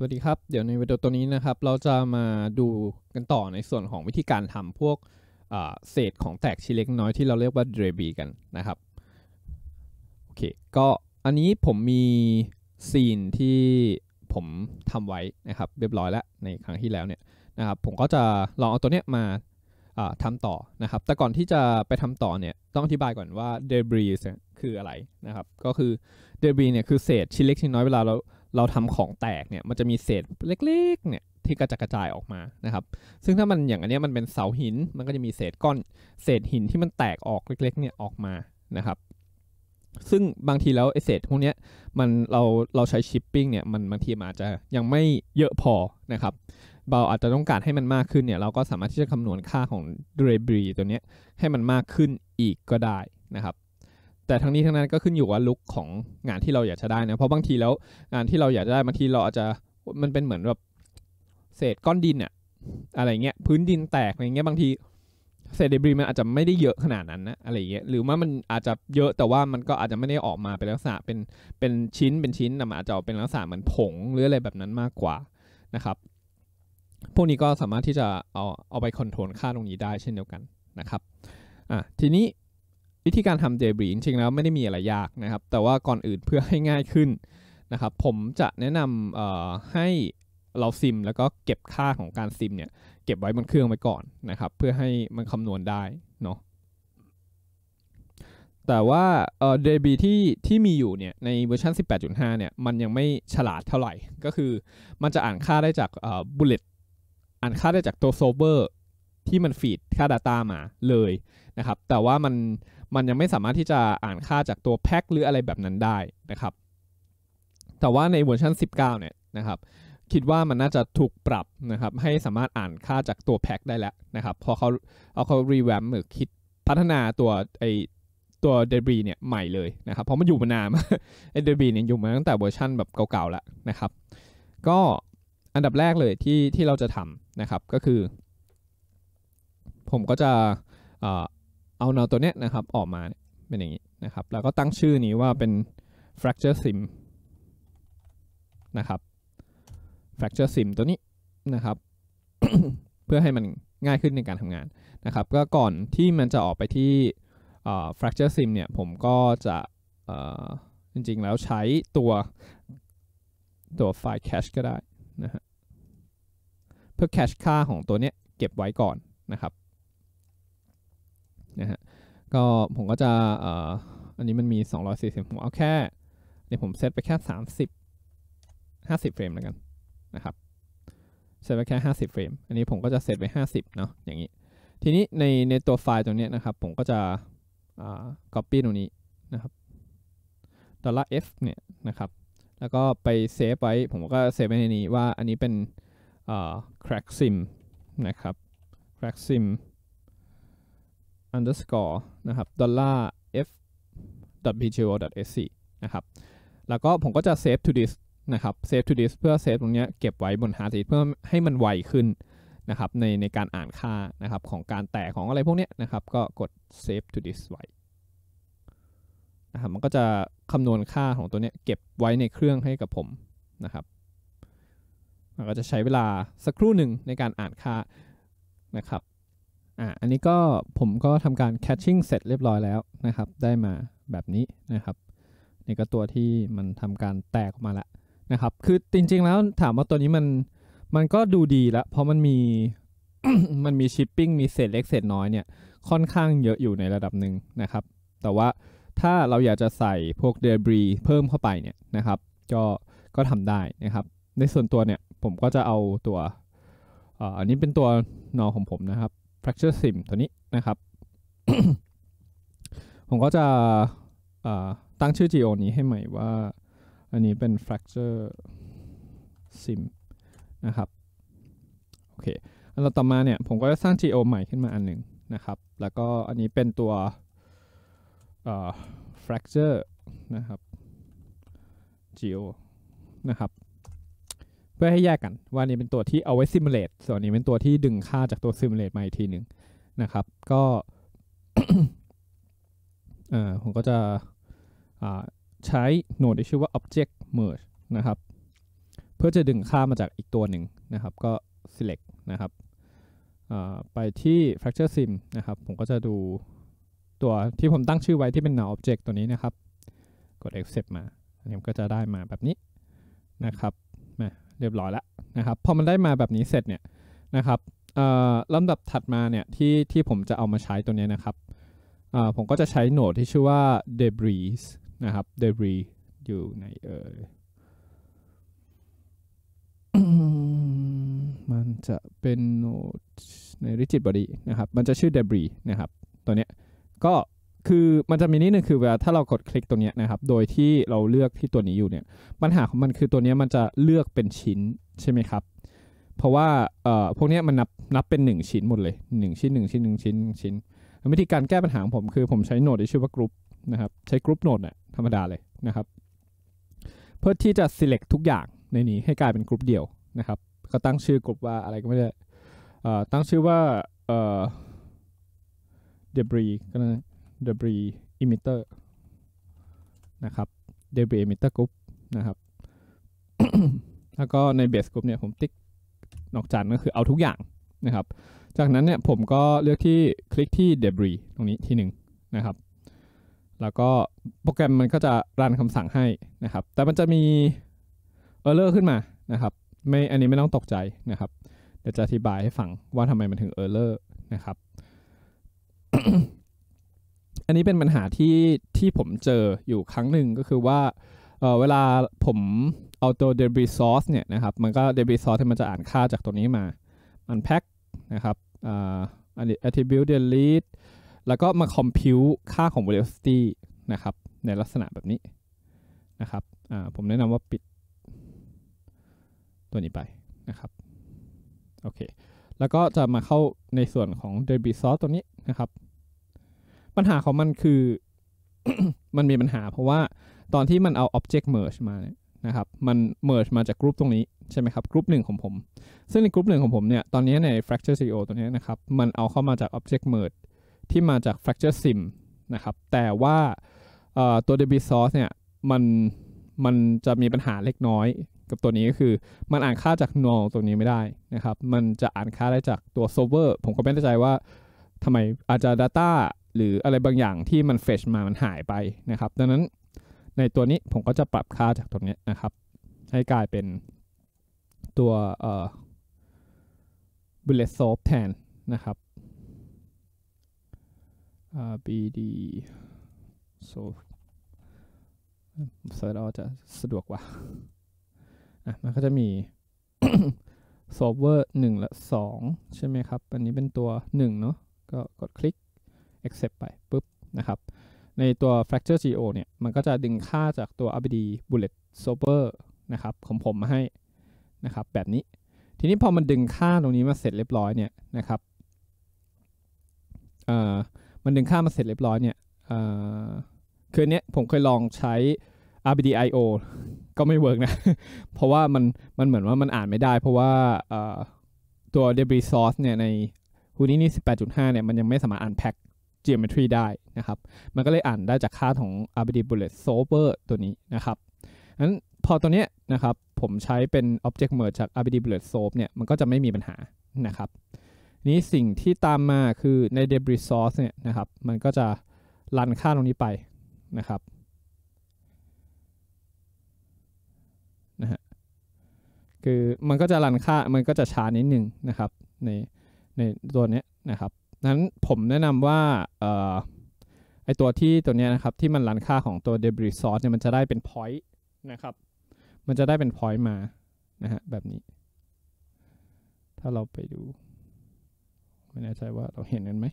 สวัสดีครับ เดี๋ยวในวิดีโอตัวนี้นะครับ เราจะมาดูกันต่อในส่วนของวิธีการทำพวกเศษของแตกชิ้นเล็กน้อยที่เราเรียกว่าเดรบีกันนะครับโอเคก็อันนี้ผมมีซีนที่ผมทำไว้นะครับเรียบร้อยแล้วในครั้งที่แล้วเนี่ยนะครับผมก็จะลองเอาตัวเนี้ยมาทำต่อนะครับ แต่ก่อนที่จะไปทำต่อเนี่ยต้องอธิบายก่อนว่าเดบีคืออะไรนะครับ ก็คือเดบีเนี่ยคือเศษชิ้นเล็กชิ้นน้อยเวลาเราเราทำของแตกเนี่ยมันจะมีเศษเล็กๆเนี่ยที่กระจกระจายออกมานะครับ ซึ่งถ้ามันอย่างอันนี้มันเป็นเสาหินมันก็จะมีเศษก้อนเศษหินที่มันแตกออกเล็กๆเนี่ยออกมานะครับ ซึ่งบางทีแล้วไอเศษพวกนี้มันเราเราใช้ชิปปิ้งเนี่ยมันบางทีมันอาจจะยังไม่เยอะพอนะครับเราอาจจะต้องการให้มันมากขึ้นเนี่ย เราก็สามารถที่จะคำนวณค่าของเดรบรีตัวนี้ให้มันมากขึ้นอีกก็ได้นะครับแต่ทั้งนี้ทั้งนั้นก็ขึ้นอยู่ว่าลุกของงานที่เราอยากจะได้นะ เพราะบางทีแล้ว งานที่เราอยากจะได้บางทีเราอาจจะมันเป็นเหมือนแบบเศษก้อนดินอะอะไรเงี้ยพื้นดินแตกอะไรเงี้ยบางทีเศษเดบริมันอาจจะไม่ได้เยอะขนาดนั้นนะอะไรเงี้ยหรือว่ามันอาจจะเยอะแต่ว่ามันก็อาจจะไม่ได้ออกมาเป็นลักษณะเป็นเป็นชิ้นเป็นชิ้นนตมอาจจะเป็นลักษณะเหมือนผง หรืออะไรแบบนั้นมากกว่านะครับ พวกนี้ก็สามารถที่จะเอาเอาไปคอนโทรลค่าตรงนี้ได้ เช่นเดียวกันนะครับอ่ะทีนี้ิธีการทำเดบรีจริงๆแล้วไม่ได้มีอะไรยากนะครับ แต่ว่าก่อนอื่นเพื่อให้ง่ายขึ้นนะครับ ผมจะแนะนำให้เราซิมแล้วก็เก็บค่าของการซิมเนี่ยเก็บไว้บนเครื่องไว้ก่อนนะครับเพื่อให้มันคำนวณได้เนาะ แต่ว่าเดบีที่ที่มีอยู่เนี่ยในเวอร์ชัน18.5เนี่ยมันยังไม่ฉลาดเท่าไหร่ก็คือ มันจะอ่านค่าได้จากบุลเลตอ่านค่าได้จากตัวโซเวอร์ที่มันฟีดค่า Data มาเลยนะครับแต่ว่ามันมันยังไม่สามารถที่จะอ่านค่าจากตัวแพ็คหรืออะไรแบบนั้นได้นะครับ แต่ว่าในเวอร์ชัน19 เนี่ยนะครับ คิดว่ามันน่าจะถูกปรับนะครับ ให้สามารถอ่านค่าจากตัวแพ็คได้แล้วนะครับพอเขาเอาเขารีแวมหรือคิดพัฒนาตัวไอตัวเดบรีเนี่ยใหม่เลยนะครับ เพราะมันอยู่มานานไอเดบรีเนี่ยอยู่มาตั้งแต่เวอร์ชันแบบเก่าๆแล้วนะครับก็อันดับแรกเลยที่ที่เราจะทำนะครับก็คือ ผมก็จะเอาแนวตัวเนี้ยนะครับออกมาเป็นอย่างนี้นะครับ แล้วก็ตั้งชื่อนี้ว่าเป็น fracture sim นะครับ fracture sim ตัวนี้นะครับเพื่อให้มันง่ายขึ้นในการทำงานนะครับก็ก่อนที่มันจะออกไปที่ fracture sim เนี่ยผมก็จะจริงๆ แล้วใช้ตัวตัวไฟล์ cache ก็ได้นะฮะเพื่อ cache ค่าของตัวเนี้ยเก็บไว้ก่อนนะครับนะฮะก็ผมก็จะอันนี้มันมี 240ผมเอาแค่เดี๋ยวผมเซตไปแค่ 30 50 เฟรมแล้วกันนะครับเซตไปแค่ 50 เฟรม อันนี้ผมก็จะเซตไป 50 เนาะอย่างนี้ ทีนี้ในในตัวไฟล์ตัวนี้นะครับผมก็จะอ่า copy ตรงนี้นะครับล $f เนี่ยนะครับแล้วก็ไปเซฟไว้ผมก็เซฟไว้ในนี้ว่าอันนี้เป็นอ่า crack sim นะครับ crack sim underscore นะครับ dollar f .bgo .sc นะครับ แล้วก็ผมก็จะ save to disk นะครับ save to disk เพื่อ save ตรงนี้เก็บไว้บน hard disk เพื่อให้มันไวขึ้นนะครับ ในในการอ่านค่านะครับของการแตกของอะไรพวกนี้นะครับก็กด save to disk ไว้นะครับมันก็จะคำนวณค่าของตัวนี้เก็บไว้ในเครื่องให้กับผมนะครับมันก็จะใช้เวลาสักครู่หนึ่งในการอ่านค่านะครับอ่ะอันนี้ก็ผมก็ทำการ catching เสร็จเรียบร้อยแล้วนะครับได้มาแบบนี้นะครับนี่ก็ตัวที่มันทำการแตกออกมาละนะครับ คือจริงๆแล้วถามว่าตัวนี้มันมันก็ดูดีละเพราะมันมีมันมีชิปปิ้งมีเศษเล็กเศษน้อยเนี่ยค่อนข้างเยอะอยู่ในระดับหนึ่งนะครับ แต่ว่าถ้าเราอยากจะใส่พวกเดบรีเพิ่มเข้าไปเนี่ยนะครับก็ก็ทำได้นะครับ ในส่วนตัวเนี่ยผมก็จะเอาตัว อันนี้เป็นตัวนอของผมนะครับ fracture sim ตัวนี้นะครับ ผมก็จะตั้งชื่อ geo นี้ให้ใหม่ว่าอันนี้เป็น fracture sim นะครับโอเคอันต่อมาเนี่ย ผมก็จะสร้าง geo ใหม่ขึ้นมาอันหนึ่งนะครับ แล้วก็อันนี้เป็นตัว fracture นะครับ geo นะครับเพื่อให้แยกกันว่านี่เป็นตัวที่เอาไว้ซิมูเลตส่วนนี้เป็นตัวที่ดึงค่าจากตัวซิมูเลตมาอีกทีหนึ่งนะครับ ก็เออผมก็จะใช้โนดที่ชื่อว่า object merge นะครับ เพื่อจะดึงค่ามาจากอีกตัวหนึ่งนะครับ ก็ select นะครับไปที่ fracture sim นะครับ ผมก็จะดูตัวที่ผมตั้งชื่อไว้ที่เป็น now object ตัวนี้นะครับ กด accept มา อันนี้ก็จะได้มาแบบนี้นะครับมาเรียบร้อยแล้วนะครับพอมันได้มาแบบนี้เสร็จเนี่ยนะครับลำดับถัดมาเนี่ยที่ที่ผมจะเอามาใช้ตัวนี้นะครับ ผมก็จะใช้โหนดที่ชื่อว่า debris นะครับ debris อยู่ในเออมันจะเป็นโหนดใน rigid body นะครับมันจะชื่อ debris นะครับตัวเนี้ยก็คือมันจะมีนิดนึงคือเวลาถ้าเรากดคลิกตัวนี้นะครับโดยที่เราเลือกที่ตัวนี้อยู่เนี่ยปัญหาของมันคือตัวนี้มันจะเลือกเป็นชิ้นใช่ไหมครับเพราะว่าเอ่อพวกนี้มันนับนับเป็น 1 ชิ้นหมดเลย 1 ชิ้น1ชิ้น1ชิ้นชิ้นวิธีการแก้ปัญหาของผมคือ ผมใช้โนดที่ชื่อว่ากรุ๊ปนะครับใช้กรุ๊ปโนดน่ะธรรมดาเลยนะครับเพื่อที่จะ select ทุกอย่างในนี้ให้กลายเป็นกรุ๊ปเดียวนะครับก็ตั้งชื่อกลุ๊ปว่าอะไรก็ไม่ได้ตั้งชื่อว่าเอ่อ debris ก็ได้ debris emitter นะครับ debris emitter group นะครับ แล้วก็ใน base group เนี่ยผมติ๊กนอกจากก็คือเอาทุกอย่างนะครับ จากนั้นเนี่ยผมก็เลือกที่คลิกที่ debris ตรงนี้ที่หนึ่งนะครับ แล้วก็โปรแกรมมันก็จะรันคำสั่งให้นะครับ แต่มันจะมี error ขึ้นมานะครับ ไม่ อันนี้ไม่ต้องตกใจนะครับ เดี๋ยวจะอธิบายให้ฟังว่าทำไมมันถึง error นะครับอันนี้เป็นปัญหาที่ที่ผมเจออยู่ครั้งหนึ่งก็คือว่าเเวลาผมเอาตัว debris source เนี่ยนะครับมันก็ debris source มันจะอ่านค่าจากตัวนี้มามันแพ็นะครับอันนี้ attribute delete แล้วก็มา compute ค่าของ velocity นะครับในลักษณะแบบนี้นะครับผมแนะนำว่าปิดตัวนี้ไปนะครับ โอเค แล้วก็จะมาเข้าในส่วนของ debris source ตัวนี้นะครับปัญหาของมันคือมันมีปัญหาเพราะว่าตอนที่มันเอา object merge มาเนี่ยนะครับมัน merge มาจากกรุ๊ปตรงนี้ ใช่ไหมครับกรุ๊ปหนึ่งของผม ซึ่งในกรุ๊ปหนึ่งของผมเนี่ยตอนนี้ใน fracture co ตัวนี้นะครับมันเอาเข้ามาจาก object merge ที่มาจาก fracture sim นะครับแต่ว่าตัว db source เนี่ยมันมันจะมีปัญหาเล็กน้อยกับตัวนี้ก็คือมันอ่านค่าจากนองตัวนี้ไม่ได้นะครับมันจะอ่านค่าได้จากตัว s o วอ e r ผมก็ไม่แน่ใจว่าทำไมอาจจะ data หรืออะไรบางอย่างที่มันเฟชมา มันหายไปนะครับ ดังนั้นในตัวนี้ผมก็จะปรับค่าจากตรงนี้นะครับ ให้กลายเป็นตัวเอ่อ bullet s l p แทนนะครับ bd s ีโ p ฟเซิร์ชเอาจะสะดวกกว่าอ่ะมันก็จะมีซเวอร์หนึ่งและสองใช่ไหมครับ อันนี้เป็นตัวหนึ่งเนาะก็กดคลิก accept ไปปุ๊บนะครับ ในตัว fracture geo เนี่ย มันก็จะดึงค่าจากตัว r b d bullet sober นะครับ ของผมมาให้นะครับแบบนี้ ทีนี้พอมันดึงค่าตรงนี้มาเสร็จเรียบร้อยเนี่ยนะครับ เอ่อ มันดึงค่ามาเสร็จเรียบร้อยเนี่ย เอ่อคือเนี้ยผมเคยลองใช้ RBDIO ก็ไม่เวิร์กนะ เพราะว่ามัน มันเหมือนว่ามันอ่านไม่ได้ เพราะว่าตัว debris source เนี่ย ใน h ุ n นนี่18.5เนี่ย มันยังไม่สามารถอ่านแพ็ค geometry ได้นะครับ มันก็เลยอ่านได้จากค่าของ RBD bullet solver ตัวนี้นะครับนั้นพอตัวเนี้ยนะครับ ผมใช้เป็น object merge จาก RBD bullet solve เนี่ย มันก็จะไม่มีปัญหานะครับ นี้สิ่งที่ตามมาคือใน debris source เนี่ยนะครับ มันก็จะรันค่าตรงนี้ไปนะครับ นะฮะ คือมันก็จะรันค่า มันก็จะช้านิดนึงนะครับ ในในตัวเนี้ยนะครับนั้นผมแนะนำว่าเออไอตัวที่ตัวเนี้ยนะครับ ที่มันรันค่าของตัว debris source เนี่ยมันจะได้เป็น point นะครับมันจะได้เป็น point มานะฮะแบบนี้ ถ้าเราไปดู ไม่แน่ใจว่าเราเห็นกันไหม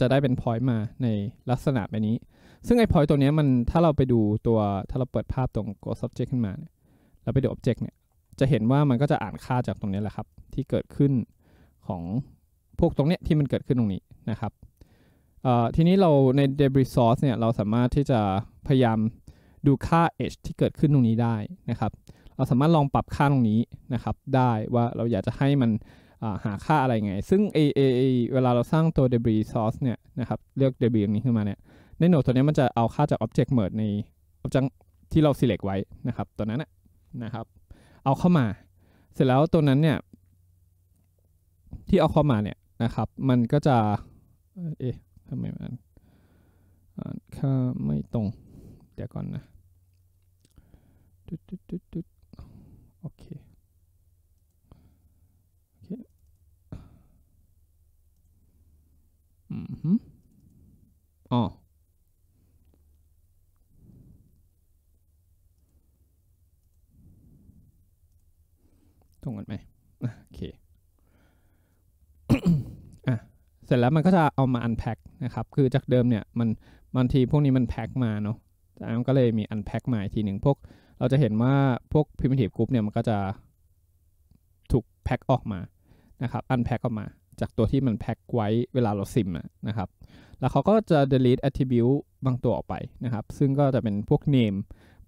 จะได้เป็นพอยต์มาในลักษณะแบบนี้ ซึ่งไอ้พอยต์ตัวนี้มันถ้าเราไปดูตัวถ้าเราเปิดภาพตรง g o subject ขึ้นมาเนี่ย เราไปดู object เนี่ย จะเห็นว่ามันก็จะอ่านค่าจากตรงนี้แหละครับ ที่เกิดขึ้นของพวกตรงเนี้ยที่มันเกิดขึ้นตรงนี้นะครับ ทีนี้เราใน debris source เนี่ยเราสามารถที่จะพยายามดูค่า edge ที่เกิดขึ้นตรงนี้ได้นะครับ เราสามารถลองปรับค่าตรงนี้นะครับได้ว่าเราอยากจะให้มันหาค่าอะไรไง ซึ่งเอเอเวลาเราสร้างตัว debris source เนี่ยนะครับ เลือก debris นี้ขึ้นมาเนี่ย ในโหนดตัวนี้มันจะเอาค่าจาก object merge ใน object ที่เรา select ไว้นะครับตัวนั้นนะครับ เอาเข้ามา เสร็จแล้วตัวนั้นเนี่ยที่เอาเข้ามาเนี่ยนะครับ มันก็จะเอ๊ะทำไมมัน ค่าไม่ตรง เดี๋ยวก่อนนะ โอเคตรงกันไหมโอเคอ่ะเสร็จแล้วมันก็จะเอามา unpack นะครับคือจากเดิมเนี่ยมันบางทีพวกนี้มันแพ็คมาเนาะแต่มันก็เลยมี unpack มาอีกทีหนึ่งพวกเราจะเห็นว่าพวก primitive group เนี่ยมันก็จะถูกแพ็คออกมานะครับ unpack ออกมาจากตัวที่มันแพ็คไว้เวลาเราซิมนะครับแล้วเขาก็จะ delete attribute บางตัวออกไปนะครับ ซึ่งก็จะเป็นพวก name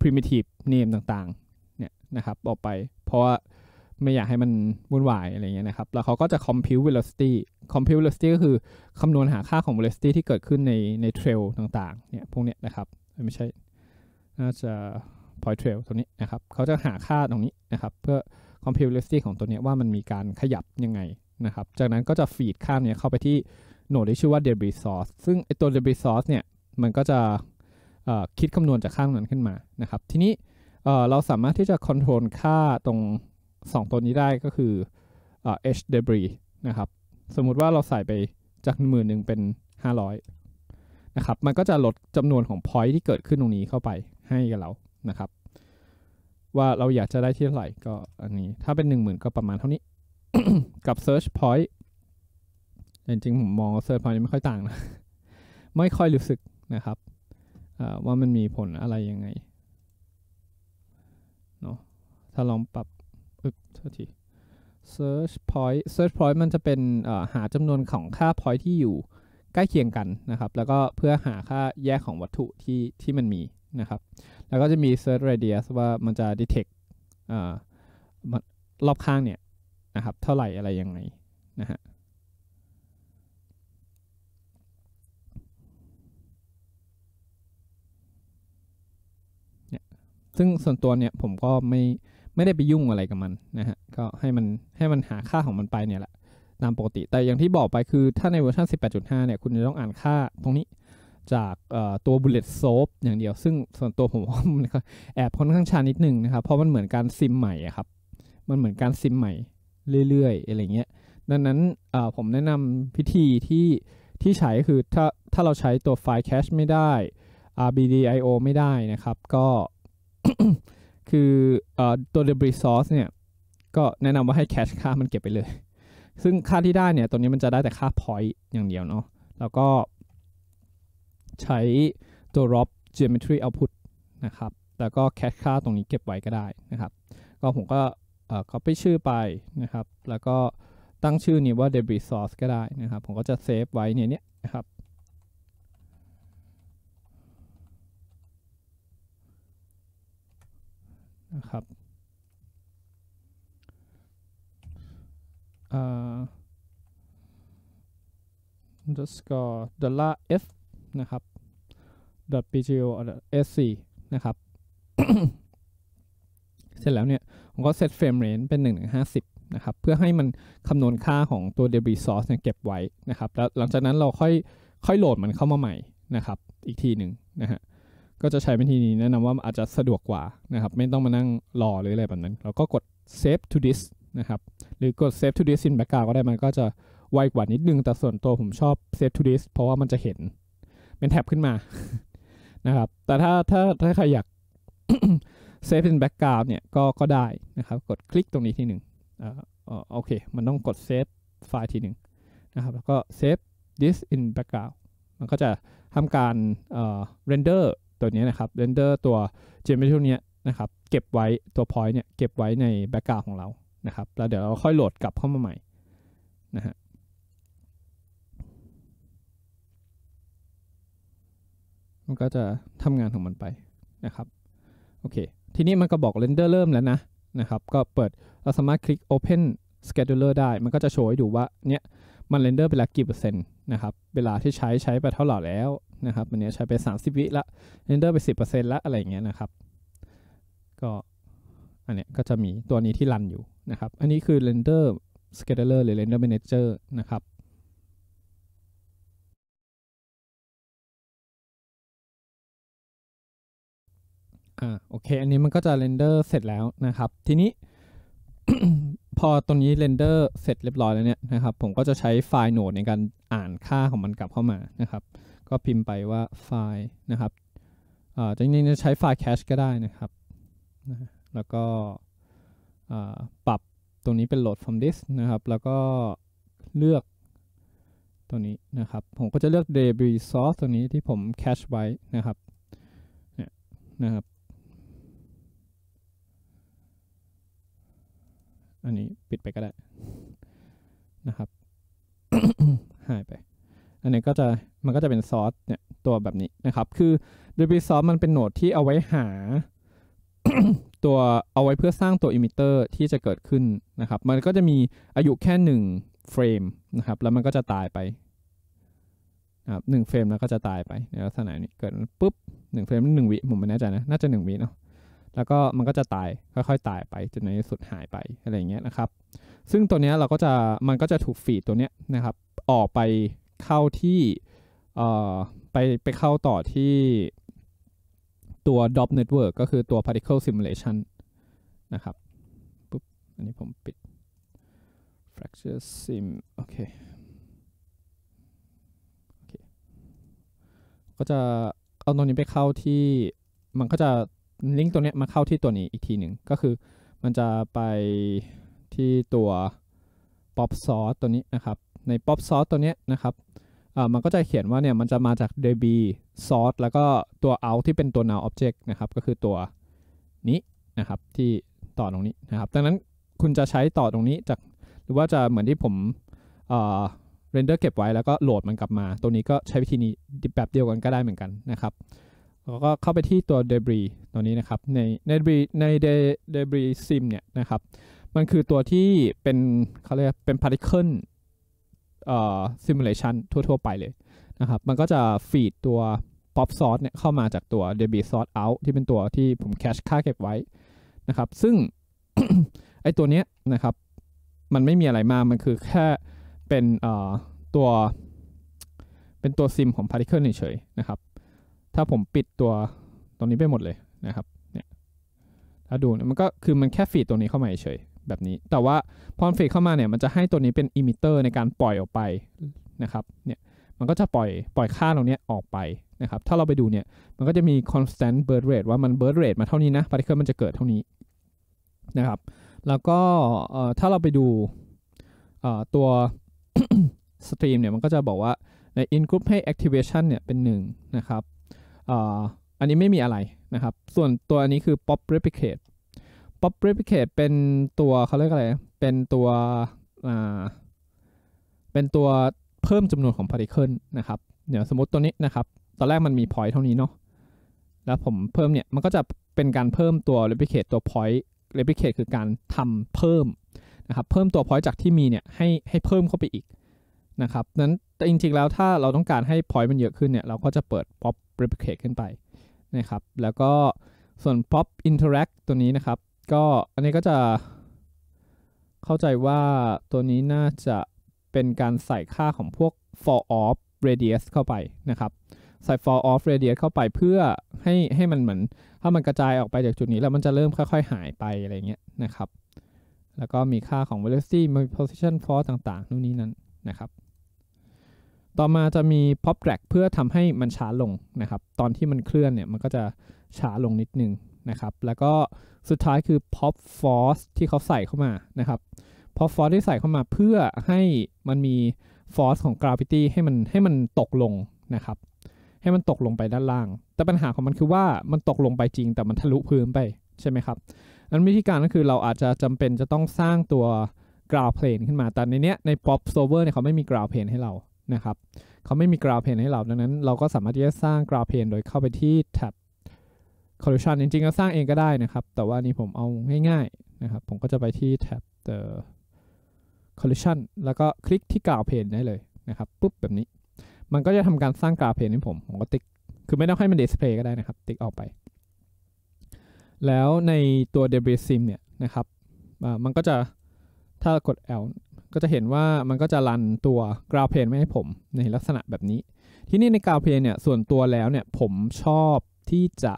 primitive name ต่างๆเนี่ยนะครับออกไป เพราะว่าไม่อยากให้มันวุ่นวายอะไรเงี้ยนะครับ แล้วเขาก็จะ compute velocity compute velocity ก็คือ คำนวณหาค่าของ velocity ที่เกิดขึ้นในใน trail ต่างๆเนี่ยพวกเนี้ยนะครับ ไม่ใช่ น่าจะ point trail ตรงนี้นะครับ เขาจะหาค่าตรงนี้นะครับ เพื่อ compute velocity ของตัวเนี้ยว่ามันมีการขยับยังไงนะครับ จากนั้นก็จะ feed ค่าเนี้ยเข้าไปที่หนดที่ชื่อว่า debris source ซึ่งไอตัว debris source เนี่ยมันก็จะคิดคำนวณจากข้างนั้นขึ้นมานะครับทีนี้เราสามารถที่จะคอนโทรลค่าตรง 2 ตัวนี้ได้ก็คือ h debris นะครับสมมุติว่าเราใส่ไปจากหมื่นหนึ่งเป็น 500นะครับมันก็จะลดจำนวนของ point ที่เกิดขึ้นตรงนี้เข้าไปให้กับเรานะครับ ว่าเราอยากจะได้ที่เท่าไหร่ก็อันนี้ ถ้าเป็น 10,000 ก็ประมาณเท่านี้กับ search point แต่จริงผมมองเซิร์ชพอยต์ไม่ค่อยต่างนะ ไม่ค่อยรู้สึกนะครับ ว่ามันมีผลอะไรยังไงเนาะถ้าลองปรับอึ๊บเท่ที search point search point มันจะเป็นหาจำนวนของค่า point ที่อยู่ ใกล้เคียงกันนะครับ แล้วก็เพื่อหาค่าแยกของวัตถุที่ที่มันมีนะครับ แล้วก็จะมี search radius ว่ามันจะ detect รอบข้างเนี่ยนะครับ เท่าไหร่ อะไรยังไงนะฮะซึ่งส่วนตัวเนี่ยผมก็ไม่ไม่ได้ไปยุ่งอะไรกับมันนะฮะก็ให้มันให้มันหาค่าของมันไปเนี่ยแหละตามปกติ แต่อย่างที่บอกไปคือถ้าในเวอร์ชัน18.5เนี่ยคุณจะต้องอ่านค่าตรงนี้จากตัว Bullet Soap อย่างเดียวซึ่งส่วนตัวผมว่ามันแอบค่อนข้างชานิดนึงนะครับเพราะมันเหมือนการซิมใหม่ครับ มันเหมือนการซิมใหม่ เรื่อยๆ อะไรเงี้ยดังนั้นผมแนะนำพิธีที่ที่ใช้คือถ้าถ้าเราใช้ตัวไฟล์ Cache ไม่ได้ RBDIO ไม่ได้นะครับก็คือตัว debris source เนี่ยก็แนะนำว่าให้ cache ค่ามันเก็บไปเลย ซึ่งค่าที่ได้เนี่ยตัวนี้มันจะได้แต่ค่า point อย่างเดียวเนาะแล้วก็ใช้ตัว rob geometry output นะครับแล้วก็ cache ค่าตรงนี้เก็บไว้ก็ได้นะครับ ก็ผมก็ copy ชื่อไปนะครับ แล้วก็ตั้งชื่อนี้ว่า debris source ก็ได้นะครับ ผมก็จะเซฟไว้เนี่ยนะครับนะครับอ่สกอร์ดอลลาร์เอฟนะครับดอทีจีโอเอสซีนะครับ เสร็จแล้วเนี่ย ผมก็เซตเฟรมเรนจ์เป็น1 1 50 นะครับ เพื่อให้มันคำนวณค่าของตัว debris source เนี่ยเก็บไว้นะครับ แล้วหลังจากนั้นเราค่อยค่อยโหลดมันเข้ามาใหม่นะครับ อีกทีหนึ่งนะฮะก็จะใช้วิธีนี้แนะนำว่าอาจจะสะดวกกว่านะครับไม่ต้องมานั่งรอหรืออะไรแบบนั้นเราก็กด save to disk นะครับหรือกด save to disk in background ก็ได้มันก็จะไวกว่านิดนึงแต่ส่วนตัวผมชอบ save to disk เพราะว่ามันจะเห็นเป็นแท็บขึ้นมานะครับแต่ถ้าถ้าถ้าใครอยาก save in background เนี่ยก็ก็ได้นะครับกดคลิกตรงนี้ทีหนึ่งอ่าโอเคมันต้องกด save ไฟล์ทีหนึ่งนะครับแล้วก็ save this in background มันก็จะทำการ render ตัวนี้นะครับ เรนเดอร์ตัวเจม m e t r เนี้ยนะครับ เก็บไว้ตัวพอยต์เนี่ย เก็บไว้ในแบ็กกราวของเรา นะครับ แล้วเดี๋ยวเราค่อยโหลดกลับเข้ามาใหม่นะฮะ มันก็จะทำงานของมันไปนะครับ โอเค ทีนี้มันก็บอกเรนเดอร์เริ่มแล้วนะ นะครับ ก็เปิด เราสามารถคลิก open scheduler ได้ มันก็จะโชว์ให้ดูว่า เนี่ย มันเรนเดอร์ไปแล้วกี่เปอร์เซ็นต์นะครับ เวลาที่ใช้ ใช้ไปเท่าไหร่แล้วนะครับอันนี้ใช้ไป 30 วิละ เรนเดอร์ไป 10%ละ อะไรอย่างเงี้ยนะครับ ก็อันเนี้ยก็จะมีตัวนี้ที่รันอยู่นะครับ อันนี้คือ render scheduler หรือ render manager นะครับอ่าโอเค อันนี้มันก็จะเรนเดอร์เสร็จแล้วนะครับ ทีนี้พอตัวนี้เรนเดอร์เสร็จเรียบร้อยแล้วเนี่ยนะครับ ผมก็จะใช้ไฟล์โหนดในการอ่านค่าของมันกลับเข้ามานะครับก็พิมพ์ไปว่าไฟล์นะครับจริงๆจะใช้ไฟล์แคชก็ได้นะครับนะแล้วก็ปรับตรงนี้เป็นโหลด from disk นะครับ แล้วก็เลือก ตัวนี้นะครับ ผมก็จะเลือก DB source ตัวนี้ที่ผมแคชไว้นะครับ เนี่ยนะครับ อันนี้ปิดไปก็ได้นะครับ หายไปอันนี้ก็จะมันก็จะเป็นซอสเนี่ยตัวแบบนี้นะครับ คือ Ruby Source มันเป็นโหนดที่เอาไว้หาตัวเอาไว้เพื่อสร้างตัวอิมิเตอร์ที่จะเกิดขึ้นนะครับ มันก็จะมีอายุแค่1เฟรมนะครับ แล้วมันก็จะตายไปนะครับหเฟรมแล้วก็จะตายไปในลักษณะนี้เกิดปุ๊บ1เฟรมหนึ่งวิผมไม่แน่ใจนะ น่าจะ1วิเนาะ แล้วก็มันก็จะตายค่อยๆ ตายไปจนในสุดหายไปอะไรอย่างเงี้ยนะครับ ซึ่งตัวเนี้ยเราก็จะมันก็จะถูกฟีดตัวเนี้ยนะครับ ออกไปเข้าที่ไปไปเข้าต่อที่ตัว DOP Network ก็คือตัว Particle Simulation นะครับ ปุ๊บ อันนี้ผมปิด Fracture Sim โอเค โอเค ก็จะเอาตรงนี้ไปเข้าที่ มันก็จะลิงก์ตัวนี้มาเข้าที่ตัวนี้อีกทีหนึ่ง ก็คือมันจะไปที่ตัว pop source ตัวนี้นะครับ ใน pop source ตัวนี้นะครับมันก็จะเขียนว่าเนี่ยมันจะมาจาก db source แล้วก็ตัว out ที่เป็นตัว now object นะครับก็คือตัวนี้นะครับที่ต่อตรงนี้นะครับ ดังนั้นคุณจะใช้ต่อตรงนี้จากหรือว่าจะเหมือนที่ผมเรนเดอร์เก็บไว้แล้วก็โหลดมันกลับมาตัวนี้ก็ใช้วิธีนี้แบบเดียวกันก็ได้เหมือนกันนะครับ แล้วก็เข้าไปที่ตัว debris ตัวนี้นะครับในใน debris ใน debris sim เนี่ยนะครับมันคือตัวที่เป็นเขาเรียกเป็น particle เอ่อซิมูเลชันทั่วๆ ไปเลยนะครับ มันก็จะฟีดตัว pop source เนี่ยเข้ามาจากตัว debit source out ที่เป็นตัวที่ผมแคชค่าเก็บไว้นะครับซึ่งไอตัวเนี้ยนะครับมันไม่มีอะไรมากมันคือแค่เป็นเอ่อตัวเป็นตัวซิมของ particle เฉยๆนะครับถ้าผมปิดตัวตรงนี้ไปหมดเลยนะครับเนี่ยถ้าดู มันก็คือมันแค่ฟีดตัวนี้เข้ามาเฉยแบบนี้แต่ว่าพอมันเฟกเข้ามาเนี่ยมันจะให้ตัวนี้เป็นอิมิเตอร์ในการปล่อยออกไปนะครับเนี่ยมันก็จะปล่อยปล่อยค่าตรงนี้ออกไปนะครับถ้าเราไปดูเนี่ยมันก็จะมี constant b i r t rate ว่ามัน b i r t rate มาเท่านี้นะ particle มันจะเกิดเท่านี้นะครับแล้วก็ถ้าเราไปดูตัวสตรีมเนี่ยมันก็จะบอกว่าใน in group ให้ activation เนี่ยเป็น1นะครับอันนี้ไม่มีอะไรนะครับส่วนตัวอันนี้คือ pop replicate pop replicate เป็นตัวเขาเรียกอะไร เป็นตัวอ่าเป็นตัวเพิ่มจำนวนของพาร์ติเคิลนะครับ เดี๋ยวสมมติตัวนี้นะครับ ตอนแรกมันมี point เท่านี้เนาะ แล้วผมเพิ่มเนี่ย มันก็จะเป็นการเพิ่มตัว replicate ตัว point replicate คือการทำเพิ่มนะครับ เพิ่มตัว point จากที่มีเนี่ยให้ให้เพิ่มเข้าไปอีกนะครับนั้นแต่จริงๆแล้วถ้าเราต้องการให้ point มันเยอะขึ้นเนี่ย เราก็จะเปิด pop replicate ขึ้นไปนะครับ แล้วก็ส่วน pop interact ตัวนี้นะครับก็อันนี้ก็จะเข้าใจว่าตัวนี้น่าจะเป็นการใส่ค่าของพวก for off radius เข้าไปนะครับ ใส่ for off radius เข้าไปเพื่อให้ให้มันเหมือน ถ้ามันกระจายออกไปจากจุดนี้แล้วมันจะเริ่มค่อย ๆ หายไปอะไรเงี้ยนะครับ แล้วก็มีค่าของ velocity มี position force ต่างๆนู่นนี้นั่นนะครับ ต่อมาจะมี pop drag เพื่อทำให้มันช้าลงนะครับ ตอนที่มันเคลื่อนเนี่ยมันก็จะช้าลงนิดนึงนะครับแล้วก็สุดท้ายคือ pop force ที่เขาใส่เข้ามานะครับ pop force ที่ใส่เข้ามาเพื่อให้มันมี force ของ gravity ให้มันให้มันตกลงนะครับให้มันตกลงไปด้านล่าง แต่ปัญหาของมันคือว่ามันตกลงไปจริงแต่มันทะลุพื้นไปใช่ไหมครับนั้นวิธีการก็คือเราอาจจะจำเป็นจะต้องสร้างตัว ground plane ขึ้นมาแต่ในเนี้ยใน pop solver เนี่ยเขาไม่มี ground plane ให้เรานะครับเขาไม่มี ground plane ให้เราดังนั้นเราก็สามารถที่จะสร้าง ground plane โดยเข้าไปที่ tab คอลเลคชันจริงๆ ก็สร้างเองก็ได้นะครับ แต่ว่านี่ผมเอาง่ายๆนะครับ ผมก็จะไปที่แท็บ The Collection แล้วก็คลิกที่กราวเพนได้เลยนะครับ ปุ๊บ แบบนี้ มันก็จะทำการสร้างกราวเพนให้ผม ผมก็ติ๊ก คือไม่ต้องให้มันเดสเพย์ก็ได้นะครับ ติ๊กออกไป แล้วในตัว d e b r i s Sim เนี่ย นะครับ มันก็จะ ถ้ากด L ก็จะเห็นว่ามันก็จะรันตัวกราวเพนไม่ให้ผมในลักษณะแบบนี้ ที่นี่ในกราวเพนเนี่ย ส่วนตัวแล้วเนี่ย ผมชอบที่จะ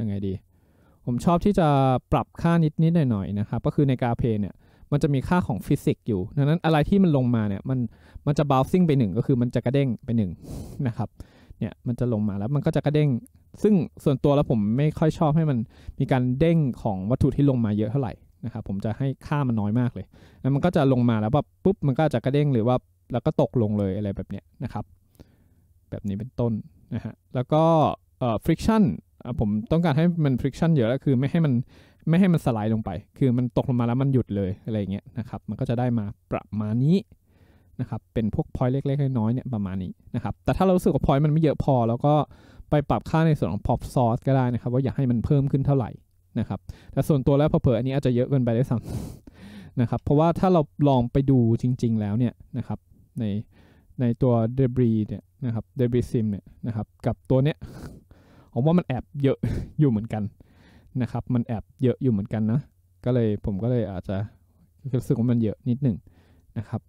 ยังไงดี ผมชอบที่จะปรับค่านิดนิดหน่อยๆ นะครับ ก็คือในกาเพเนี่ย มันจะมีค่าของฟิสิกส์อยู่ ดังนั้นอะไรที่มันลงมาเนี่ย มัน มันจะบาวซิ่งไปหนึ่ง ก็คือมันจะกระเด้งไปหนึ่งนะครับ เนี่ย มันจะลงมาแล้วมันก็จะกระเด้ง ซึ่งส่วนตัวแล้วผมไม่ค่อยชอบให้มันมีการเด้งของวัตถุที่ลงมาเยอะเท่าไหร่นะครับ ผมจะให้ค่ามันน้อยมากเลย แล้วมันก็จะลงมาแล้วแบบปุ๊บ มันก็จะกระเด้งหรือว่าแล้วก็ตกลงเลยอะไรแบบเนี้ยนะครับ แบบนี้เป็นต้นนะฮะ แล้วก็เอ่อ friction ผมต้องการให้มัน friction เยอะแล้วคือไม่ให้มัน ไม่ให้มันสไลด์ลงไป คือมันตกลงมาแล้วมันหยุดเลยอะไรเงี้ยนะครับมันก็จะได้มาประมาณนี้นะครับเป็นพวก point เล็กๆ น้อยๆเนี่ยประมาณนี้นะครับแต่ถ้าเราสึกว่า point มันไม่เยอะพอแล้วก็ไปปรับค่าในส่วนของ pop source ก็ได้นะครับ ว่าอยากให้มันเพิ่มขึ้นเท่าไหร่นะครับ แต่ส่วนตัวแล้วเผ่ออันนี้อาจจะเยอะเกินไปได้ซ้ำนะครับเพราะว่าถ้าเราลองไปดูจริง ๆแล้วเนี่ยนะครับในในตัว debris เนี่ยนะครับ debris sim เนี่ยนะครับกับตัวเนี้ยผมว่ามันแอบเยอะอยู่เหมือนกัน นะครับ มันแอบเยอะอยู่เหมือนกันนะ ก็เลยผมก็เลยอาจจะรู้สึกว่ามันเยอะนิดหนึ่งนะครับ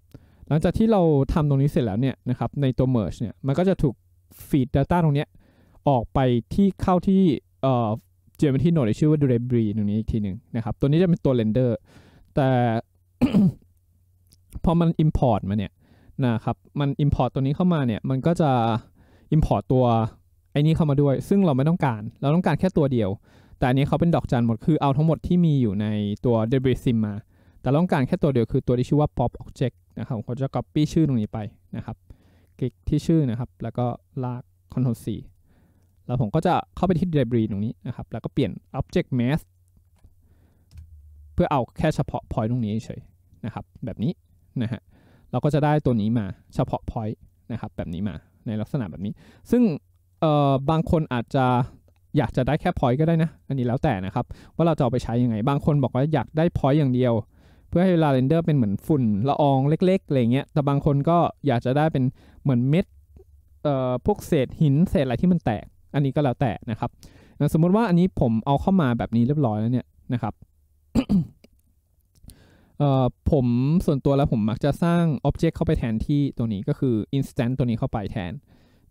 หลังจากที่เราทำตรงนี้เสร็จแล้วเนี่ยนะครับ ในตัว merge เนี่ย มันก็จะถูกฟีด Data ตรงเนี้ยออกไปที่เข้าที่เอ่อเ e o ที่ r y node ที่ชื่อว่า d e r i s r y ตรงนี้อีกทีหนึ่งนะครับ ตัวนี้จะเป็นตัว render แต่พอมัน import มาเนี่ยนะครับ มัน import ตัวนี้เข้ามาเนี่ย มันก็จะ import ตัวไอ้นี้เข้ามาด้วย ซึ่งเราไม่ต้องการ เราต้องการแค่ตัวเดียว แต่อันนี้เขาเป็นดอกจันหมด คือเอาทั้งหมดที่มีอยู่ในตัว debris i m มาแต่ต้องการแค่ตัวเดียว คือตัวที่ชื่อว่า pop object นะครับ ผมจะ copy ชื่อตรงนี้ไปนะครับคลิกที่ชื่อนะครับ แล้วก็ลาก control c แล้วผมก็จะเข้าไปที่ debris ตรงนี้นะครับ แล้วก็เปลี่ยน object mask เพื่อเอาแค่เฉพาะ point ตรงนี้เฉยนะครับ แบบนี้นะฮะ เราก็จะได้ตัวนี้มาเฉพาะ point นะครับ แบบนี้มา ในลักษณะแบบนี้ ซึ่งเอ่อบางคนอาจจะอยากจะได้แค่ point ก็ได้นะ อันนี้แล้วแต่นะครับว่าเราจะเอาไปใช้ยังไง บางคนบอกว่าอยากได้ point อย่างเดียว เพื่อให้เวลาเรนเดอร์เป็นเหมือนฝุ่นละอองเล็กๆ อะไรเงี้ย แต่บางคนก็อยากจะได้เป็นเหมือนเม็ดเอ่อพวกเศษหินเศษอะไรที่มันแตก อันนี้ก็แล้วแต่นะครับ สมมุติว่าอันนี้ผมเอาเข้ามาแบบนี้เรียบร้อยแล้วเนี่ยนะครับผมส่วนตัวแล้วผมมักจะสร้างอ็อบเจกต์เข้าไปแทนที่ตัวนี้ก็คือ instant ตัวนี้เข้าไปแทน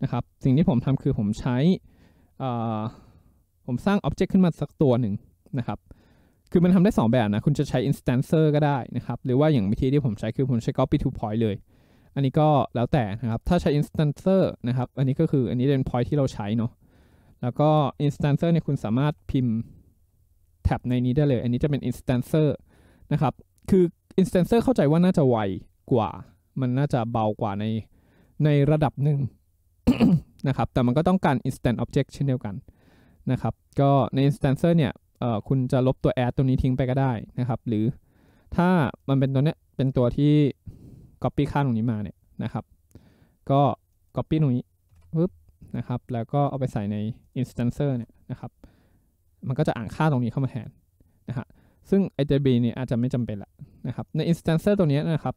นะครับสิ่งที่ผมทำคือผมใช้ ผมสร้างอ็อบเจกต์ขึ้นมาสักตัวหนึ่งนะครับ คือมันทำได้ 2 แบบนะ คุณจะใช้ instancer ก็ได้นะครับ หรือว่าอย่างวิธีที่ผมใช้คือผมใช้ copy to point เลย อันนี้ก็แล้วแต่นะครับ ถ้าใช้ instancer นะครับ อันนี้ก็คืออันนี้เป็น point ที่เราใช้เนาะ แล้วก็ instancer เนี่ยคุณสามารถพิมพ์แท็บในนี้ได้เลย อันนี้จะเป็น instancer นะครับ คือ instancer เข้าใจว่าน่าจะไวกว่า มันน่าจะเบากว่าในในระดับหนึ่งนะครับแต่มันก็ต้องการ instant object เช่นเดียวกันนะครับก็ใน instancer เนี่ยคุณจะลบตัว add ตัวนี้ทิ้งไปก็ได้นะครับหรือถ้ามันเป็นตัวเนี้ยเป็นตัวที่ copy ค่าตรงนี้มาเนี่ยนะครับก็ copy ตรงนี้ปึ๊บนะครับแล้วก็เอาไปใส่ใน instancer เนี่ยนะครับมันก็จะอ่านค่าตรงนี้เข้ามาแทนนะฮะซึ่ง IJB เนี่ยอาจจะไม่จำเป็นละนะครับใน instancer ตัวนี้นะครับ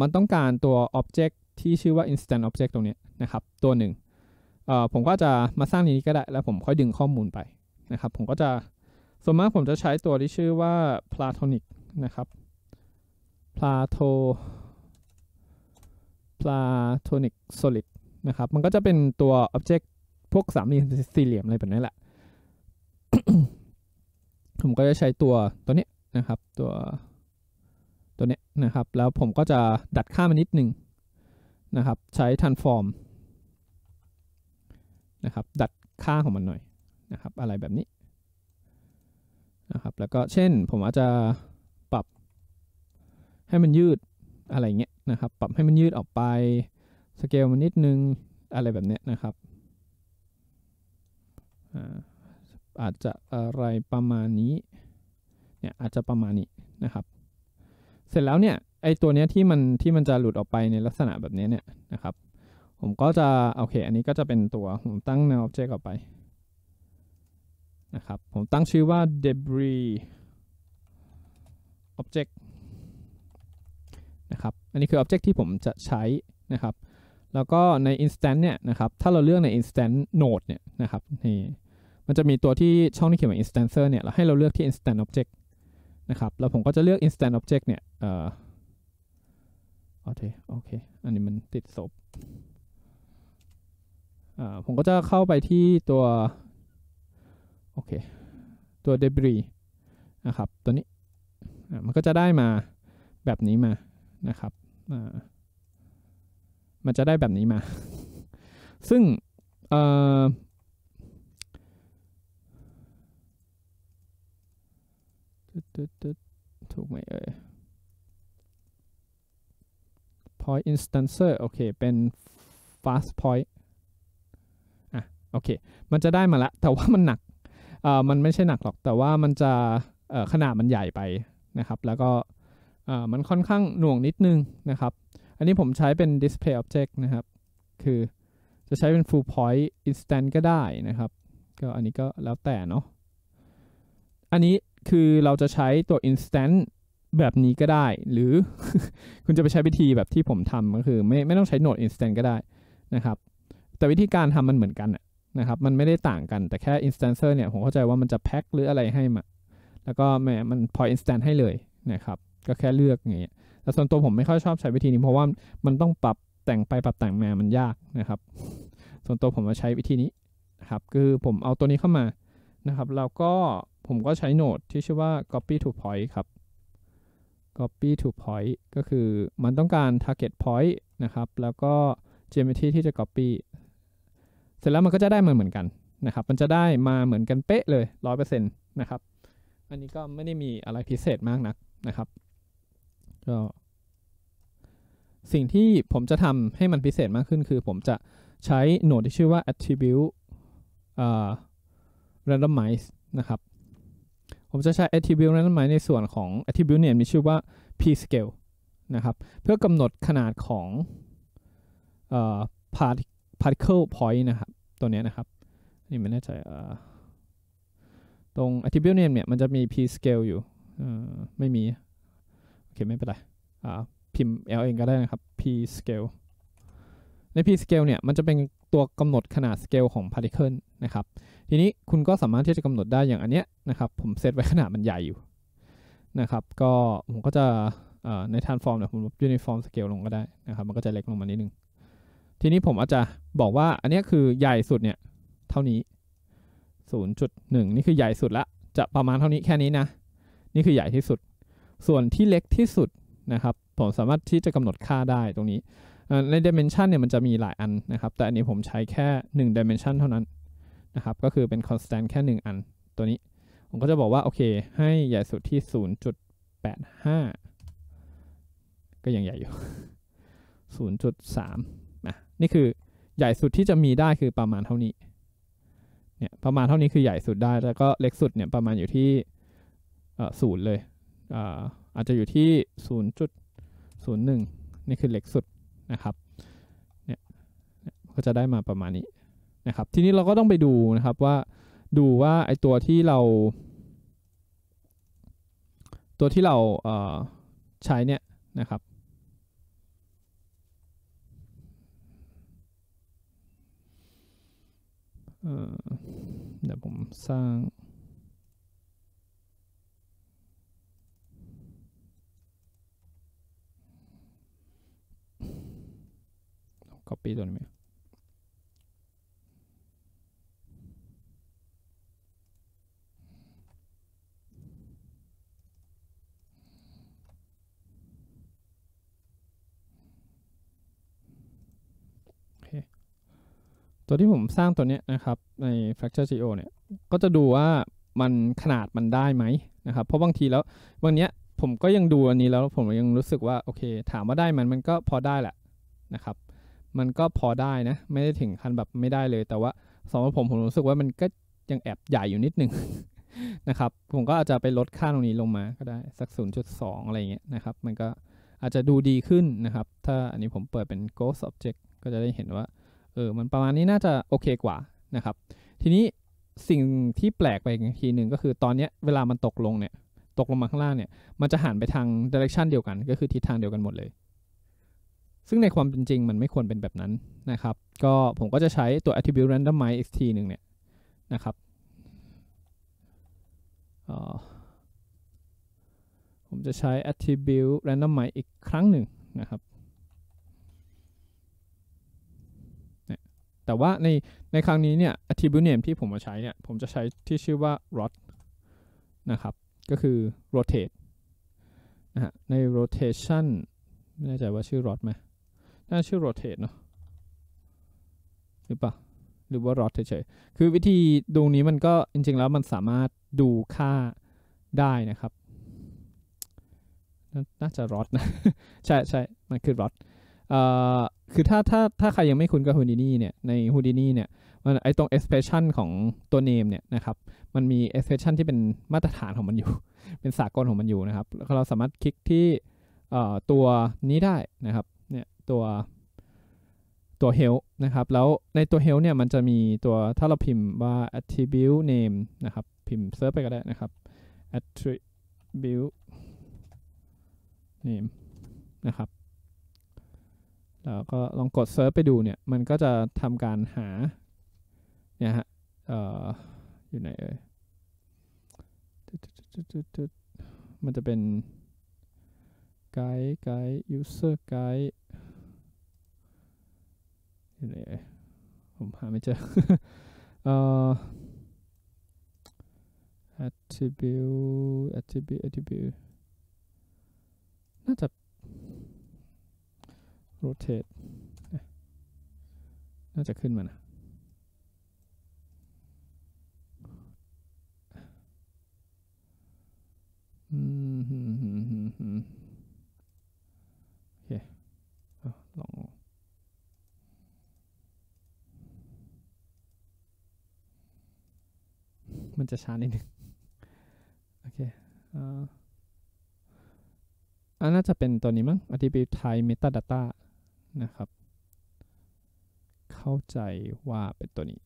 มันต้องการตัว object ที่ชื่อว่า instant object ตรงนี้นะครับ ตัวหนึ่ง ผมก็จะมาสร้างนนี้ก็ได้ แล้วผมค่อยดึงข้อมูลไปนะครับ ผมก็จะส่วนมากผมจะใช้ตัวที่ชื่อว่า platonic นะครับ plato platonic solid นะครับมันก็จะเป็นตัว object พวกสามเหลี่ยมสี่เหลี่ยมอะไรแบบนี้แหละผมก็จะใช้ตัวตัวนี้นะครับตัวตัวนี้นะครับ แล้วผมก็จะดัดค่ามันนิดหนึ่งนะครับใช้ transform นะครับดัดค่าของมันหน่อยนะครับอะไรแบบนี้นะครับแล้วก็เช่นผมอาจจะปรับให้มันยืดอะไรเงี้ยนะครับปรับให้มันยืดออกไปสเกลมันนิดนึงอะไรแบบเนี้ยนะครับอาจจะอะไรประมาณนี้เนี่ยอาจจะประมาณนี้นะครับ เสร็จแล้วเนี่ยไอตัวเนี้ยที่มันที่มันจะหลุดออกไปในลักษณะแบบนี้เนี่ยนะครับ ผมก็จะโอเค อันนี้ก็จะเป็นตัวผมตั้งแนวอ็อบเจกต์ออกไปนะครับ ผมตั้งชื่อว่า debris object นะครับ อันนี้คือ object ที่ผมจะใช้นะครับ แล้วก็ใน i n s t a n c e เนี่ยนะครับ ถ้าเราเลือกใน i n s t a n c e node เนี่ยนะครับ นี่มันจะมีตัวที่ช่องที่เขียนว่า instancer เนี่ย เราให้เราเลือกที่ i n s t a n c e object นะครับ แล้วผมก็จะเลือก i n s t a n c e object เนี่ยเอ่อโอเคโอเค อันนี้มันติดศพ อ่า ผมก็จะเข้าไปที่ตัวโอเคตัว debris นะครับตัวนี้อ่ามันก็จะได้มาแบบนี้มานะครับอ่ามันจะได้แบบนี้มา ซึ่งเออ่ถูกไหมเอ่ย point instancer โอเค เป็น fast point อ่ะโอเค มันจะได้มาละแต่ว่ามันหนัก เอ่อ มันไม่ใช่หนักหรอก แต่ว่ามันจะเอ่อขนาดมันใหญ่ไปนะครับ แล้วก็ เอ่อ มันค่อนข้างหน่วงนิดนึงนะครับ อันนี้ผมใช้เป็น display object นะครับ คือ จะใช้เป็น full point instant ก็ได้นะครับ ก็อันนี้ก็แล้วแต่เนาะ อันนี้คือเราจะใช้ตัว instant แบบนี้ก็ได้ หรือคุณจะไปใช้วิธีแบบที่ผมทำก็คือ ไม่ไม่ต้องใช้โหนด instant ก็ได้นะครับ แต่วิธีการทำมันเหมือนกันนะครับ มันไม่ได้ต่างกันแต่แค่ instancer เนี่ย ผมเข้าใจว่ามันจะแพ็คหรืออะไรให้มา แล้วก็แมมันพอ instant ให้เลยนะครับ ก็แค่เลือกอย่างเงี้ยแต่ส่วนตัวผมไม่ค่อยชอบใช้วิธีนี้เพราะว่ามันต้องปรับแต่งไปปรับแต่งมามันยากนะครับ ส่วนตัวผมมาใช้วิธีนี้ครับ คือผมเอาตัวนี้เข้ามานะครับแล้วก็ผมก็ใช้โหนดที่ชื่อว่า copy to point ครับ copy to point ก็คือมันต้องการ target point นะครับ แล้วก็ geometry ที่จะ copy เสร็จแล้วมันก็จะได้มาเหมือนกันนะครับ มันจะได้มาเหมือนกันเป๊ะเลย 100%นะครับ อันนี้ก็ไม่ได้มีอะไรพิเศษมากนักนะครับก็สิ่งที่ผมจะทำให้มันพิเศษมากขึ้นคือ ผมจะใช้โหนดที่ชื่อว่า attribute randomize นะครับผมจะใช้ attribute นั้นหมายในส่วนของ attribute เนี่ยมีชื่อว่า p scale นะครับ เพื่อกำหนดขนาดของ particle point นะครับ ตัวนี้นะครับ นี่ไม่แน่ใจตรง attribute name เนี่ยมันจะมี p scale อยู่ ไม่มี โอเค ไม่เป็นไรพิมพ์ l เองก็ได้นะครับ p scale ใน p scale เนี่ยมันจะเป็นตัวกำหนดขนาด scale ของ particle นะครับทีนี้คุณก็สามารถที่จะกำหนดได้อย่างอันเนี้ยนะครับผมเซตไว้ขนาดมันใหญ่อยู่นะครับก็ผมก็จะในทานฟอร์มเนี่ยผมลยูนิฟอร์มสเกลลงก็ได้นะครับมันก็จะเล็กลงมานิดนึงทีนี้ผมอาจจะบอกว่าอันนี้คือใหญ่สุดเนี่ยเท่านี้ 0.1 นี่คือใหญ่สุดละจะประมาณเท่านี้แค่นี้นะนี่คือใหญ่ที่สุด ส่วนที่เล็กที่สุดนะครับผมสามารถที่จะกำหนดค่าได้ตรงนี้ในเดเมนชันเนี่ยมันจะมีหลายอันนะครับ แต่อันนี้ผมใช้แค่1 d i m เมนชันเท่านั้นนะครับ ก็คือเป็นคอนสแตนต์แค่1อันตัวนี้ ผมก็จะบอกว่าโอเคให้ใหญ่สุดที่0.85ก็ยังใหญ่อยู่0.3นะนี่คือใหญ่สุดที่จะมีได้คือประมาณเท่านี้ เนี่ย ประมาณเท่านี้คือใหญ่สุดได้ แล้วก็เล็กสุดเนี่ยประมาณอยู่ที่ศูนย์เลยอาจจะอยู่ที่ 0.01 นี่คือเล็กสุดนะครับ เนี่ย ก็จะได้มาประมาณนี้นะครับ ทีนี้เราก็ต้องไปดูนะครับว่าดูว่าไอตัวที่เรา ตัวที่เราเใช้เนี่ยนะครับเดี๋ยวผมสร้าง copy ตัวนี้ตัวที่ผมสร้างตัวนี้นะครับใน fracture geo เนี่ยก็จะดูว่ามันขนาดมันได้ไหมนะครับเพราะบางทีแล้ววันเนี้ยผมก็ยังดูอันนี้แล้ว ผมยังรู้สึกว่าโอเค ถามว่าได้มัน มันก็พอได้แหละนะครับ มันก็พอได้นะ ไม่ได้ถึงขั้นแบบไม่ได้เลย แต่ว่าสำหรับผมผมรู้สึกว่ามันก็ยังแอบใหญ่อยู่นิดนึงนะครับผมก็อาจจะไปลดค่าตรงนี้ลงมาก็ได้สัก0.2อะไรเงี้ยนะครับ มันก็อาจจะดูดีขึ้นนะครับ ถ้าอันนี้ผมเปิดเป็น ghost object ก็จะได้เห็นว่าเออ มันประมาณนี้น่าจะโอเคกว่านะครับ ทีนี้สิ่งที่แปลกไปอีกทีหนึ่งก็คือตอนนี้เวลามันตกลงเนี่ย ตกลงมาข้างล่างเนี่ย มันจะหันไปทางเดเรคชันเดียวกัน ก็คือทิศทางเดียวกันหมดเลย ซึ่งในความเป็นจริงมันไม่ควรเป็นแบบนั้นนะครับ ก็ผมก็จะใช้ตัว attribute randomize xt หนึ่งเนี่ยนะครับผมจะใช้ attribute randomize อีกครั้งหนึ่งนะครับแต่ว่าในในครั้งนี้เนี่ยอ t t r i b u t e n ที่ผมมาใช้เนี่ยผมจะใช้ที่ชื่อว่า rot นะครับ ก็คือ rotate นะฮะใน rotation ไม่แน่ใจว่าชื่อ rot ไหมน่าชื่อ rotate เนาะหรือเปล่าหรือว่า rot เฉยๆคือวิธีดูนี้มันก็จริงๆแล้วมันสามารถดูค่าได้นะครับ น่าจะ rot นะ ใช่ใช่มันคือ rot คือถ้าถ้าถ้าใครยังไม่คุ้นกับฮูดินี่เนี่ย ในฮูดินี่เนี่ยมันไอตรง expression ของตัวเนมเนี่ยนะครับมันมี expression ที่เป็นมาตรฐานของมันอยู่ เป็นสากลของมันอยู่นะครับ แล้วเราสามารถคลิกที่ตัวนี้ได้นะครับเนี่ยตัวตัว help นะครับ แล้วในตัว help เนี่ยมันจะมีตัว ถ้าเราพิมพ์ว่า attribute name นะครับพิมพ์เซิร์ฟไปก็ได้นะครับ attribute name นะครับแล้วก็ลองกดเซิร์ชไปดูเนี่ย มันก็จะทำการหา เนี่ยฮะอออยู่ไหนเอ่ยมันจะเป็นไกด์ไกด์ยูเซอร์ไกด์อยู่ไหนเอ่ยผมหาไม่เจอเอ่อ attribute attribute attribute น่าจะ rotate น่าจะขึ้นมานะอืมฮึมึมึมึมโอเคลองมันจะช้านิดนึง โอเคอ่าน่าจะเป็นตัวนี้มั้ง attribute type metadata นะครับ เข้าใจว่าเป็นตัวนี้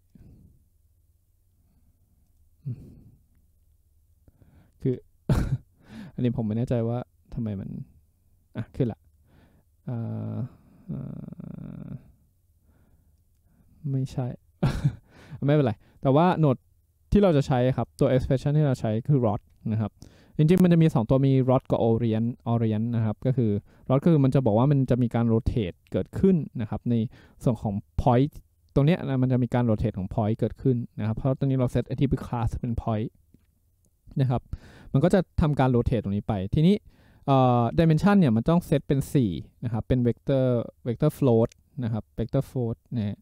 คือ อันนี้ผมไม่แน่ใจว่าทำไมมัน อ่ะขึ้นละไม่ใช่ ไม่เป็นไร แต่ว่าโหนดที่เราจะใช้ครับ ตัว expression ที่เราใช้คือ rot นะครับจริงๆมันจะมี 2 ตัว มีรอดกับออเรียนออเรียนนะครับ ก็คือรอดก็คือมันจะบอกว่ามันจะมีการโรเตทเกิดขึ้นนะครับ ในส่วนของ point ตรงเนี้ยนะมันจะมีการโรเตทของ point เกิดขึ้นนะครับ เพราะตอนนี้เราเซตอธิบ i b u t e class เป็น point นะครับ มันก็จะทำการโรเตทตรงนี้ไป ทีนี้เอ่อ dimension เนี่ยมันต้องเซตเป็น 4 นะครับ เป็น vector vector float นะครับ vector float นี่ย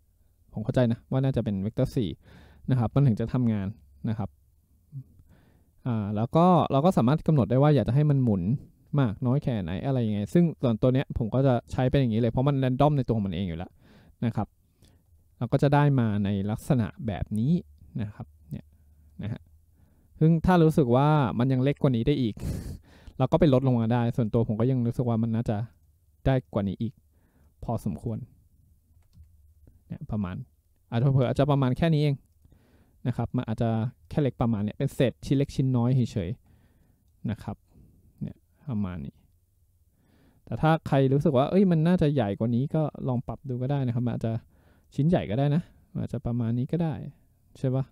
ผมเข้าใจนะว่าน่าจะเป็น vector 4นะครับมันถึงจะทำงานนะครับอ่าแล้วก็ เราก็สามารถกำหนดได้ว่าอยากจะให้มันหมุนมากน้อยแค่ไหนอะไรยังไงซึ่งส่วนตัวเนี้ยผมก็จะใช้เป็นอย่างนี้เลยเพราะมันแรนดอมในตัวมันเองอยู่แล้วนะครับเราก็จะได้มาในลักษณะแบบนี้นะครับเนี่ยนะฮะซึ่งถ้ารู้สึกว่ามันยังเล็กกว่านี้ได้อีก เราก็ไปลดลงมาได้ ส่วนตัวผมก็ยังรู้สึกว่ามันน่าจะได้กว่านี้อีก พอสมควรเนี่ยประมาณอาจจะเผื่ออาจจะประมาณแค่นี้เองนะครับ มันอาจจะแค่เล็กประมาณเนี่ยเป็นเศษชิ้นเล็กชิ้นน้อยเฉยๆนะครับ เนี่ยประมาณนี้แต่ถ้าใครรู้สึกว่า เอ้ย มันน่าจะใหญ่กว่านี้ก็ลองปรับดูก็ได้นะครับ มันอาจจะชิ้นใหญ่ก็ได้นะอาจจะประมาณนี้ก็ได้ใช่ปะ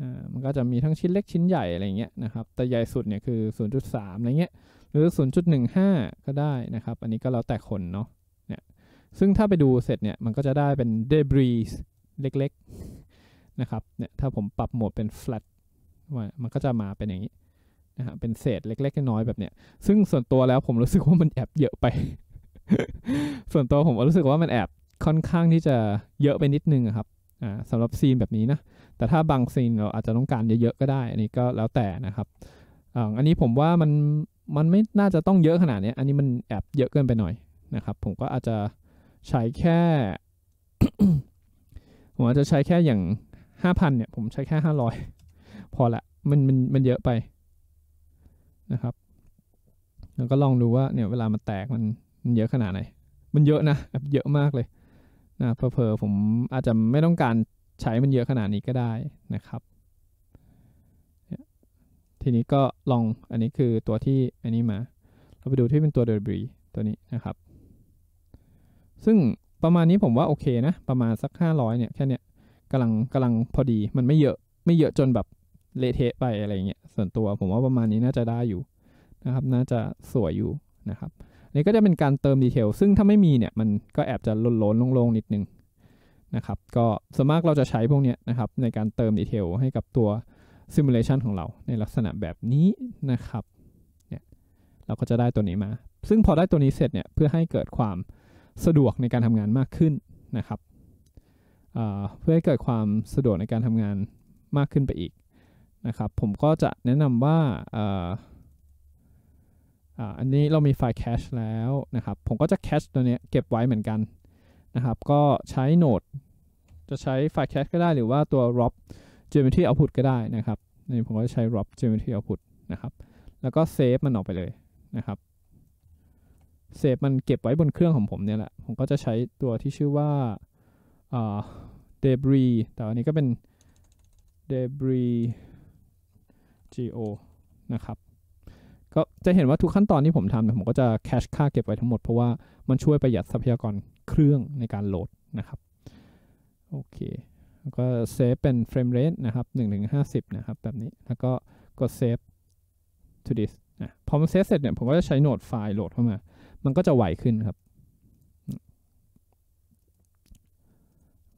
อ่า มันก็จะมีทั้งชิ้นเล็กชิ้นใหญ่อะไรเงี้ยนะครับ แต่ใหญ่สุดเนี่ยคือ 0.3อะไรเงี้ย หรือ 0.15 ก็ได้นะครับ อันนี้ก็แล้วแต่คนเนาะ เนี่ยซึ่งถ้าไปดูเสร็จเนี่ยมันก็จะได้เป็นเดบรีสเล็กๆนะครับเนี่ยถ้าผมปรับโหมดเป็น flat มันก็จะมาเป็นอย่างนี้นะฮะเป็นเศษเล็กๆ น้อยๆแบบเนี้ยซึ่งส่วนตัวแล้วผมรู้สึกว่ามันแอบเยอะไป ส่วนตัวผมรู้สึกว่ามันแอบค่อนข้างที่จะเยอะไปนิดนึงครับอ่าสำหรับซีนแบบนี้นะแต่ถ้าบางซีนเราอาจจะต้องการเยอะๆก็ได้ อันนี้ก็แล้วแต่นะครับอันนี้ผมว่ามันมันไม่น่าจะต้องเยอะขนาดนี้อันนี้มันแอบเยอะเกินไปหน่อยนะครับ ผมก็อาจจะใช้แค่ ผมอาจจะใช้แค่อย่างห้าพันเนี่ยผมใช้แค่ห้าร้อยพอละมันมันมันเยอะไปนะครับแล้วก็ลองดูว่าเนี่ยเวลามันแตกมันมันเยอะขนาดไหน มันเยอะนะเยอะมากเลยนะเพอเพอผมอาจจะไม่ต้องการใช้มันเยอะขนาดนี้ก็ได้นะครับทีนี้ก็ลองอันนี้คือตัวที่อันนี้มาเราไปดูที่เป็นตัวเดอร์บีตัวนี้นะครับ ซึ่งประมาณนี้ผมว่าโอเคนะ ประมาณสัก 500เนี่ยแค่เนี้ยกำลังกำลังพอดีมันไม่เยอะไม่เยอะจนแบบเละเทะไปอะไรเงี้ยส่วนตัวผมว่าประมาณนี้น่าจะได้อยู่นะครับ น่าจะสวยอยู่นะครับนี่ก็จะเป็นการเติมดีเทล ซึ่งถ้าไม่มีเนี่ยมันก็แอบจะล้นล้นโล่งๆ นิดนึงนะครับ ก็ส่วนมากเราจะใช้พวกเนี้ยนะครับในการเติมดีเทลให้กับตัวซิมูเลชันของเราในลักษณะแบบนี้นะครับเนี่ยเราก็จะได้ตัวนี้มา ซึ่งพอได้ตัวนี้เสร็จเนี่ยเพื่อให้เกิดความสะดวกในการทำงานมากขึ้นนะครับเพื่อให้เกิดความสะดวกในการทำงานมากขึ้นไปอีกนะครับ ผมก็จะแนะนำว่าอันนี้เรามีไฟล์แคชแล้วนะครับ ผมก็จะแคชตัวนี้เก็บไว้เหมือนกันนะครับ ก็ใช้โนดจะใช้ไฟล์แคชก็ได้หรือว่าตัว rob geometry output ก็ได้นะครับนี่ผมก็จะใช้ rob geometry output นะครับ แล้วก็เซฟมันออกไปเลยนะครับเซฟมันเก็บไว้บนเครื่องของผมเนี่ยแหละ ผมก็จะใช้ตัวที่ชื่อว่า debris แต่อันนี้ก็เป็น debris geo นะครับ ก็จะเห็นว่าทุกขั้นตอนที่ผมทำเนี่ยผมก็จะแคชค่าเก็บไว้ทั้งหมดเพราะว่ามันช่วยประหยัดทรัพยากรเครื่องในการโหลดนะครับ โอเคแล้วก็เซฟเป็นเฟรมเรทนะครับ1ถึงนะครับ แบบนี้ แล้วก็กดเซฟ to this นะ พอมันเซฟเสร็จเนี่ย ผมก็จะใช้โหนดไฟล์โหลดเข้ามา มันก็จะไหวขึ้นครับ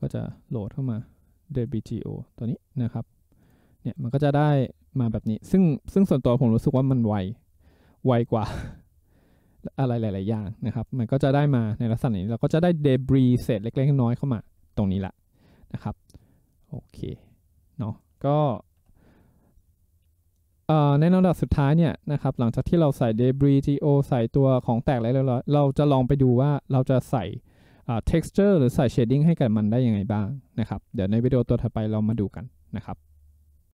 ก็จะโหลดเข้ามา d e b g โ o ตัวนี้นะครับ เนี่ย มันก็จะได้มาแบบนี้ ซึ่งซึ่งส่วนตัวผมรู้สึกว่ามันไว ไวกว่า อะไรหลาย ๆ อย่างนะครับ มันก็จะได้มาในลักษณะนี้เราก็จะได้เดบรีเศษเล็กๆ น้อยเข้ามา ตรงนี้ละนะครับ โอเค เนาะก็ในระดับสุดท้ายเนี่ยนะครับ หลังจากที่เราใส่ debris โ o ใส่ตัวของแตกแลเร้ว เราจะลองไปดูว่าเราจะใส่ texture หรือใส่ shading ให้กับมันได้ยังไงบ้าง นะครับ เดี๋ยวในวิดีโอตัวถัดไปเรามาดูกันนะครับ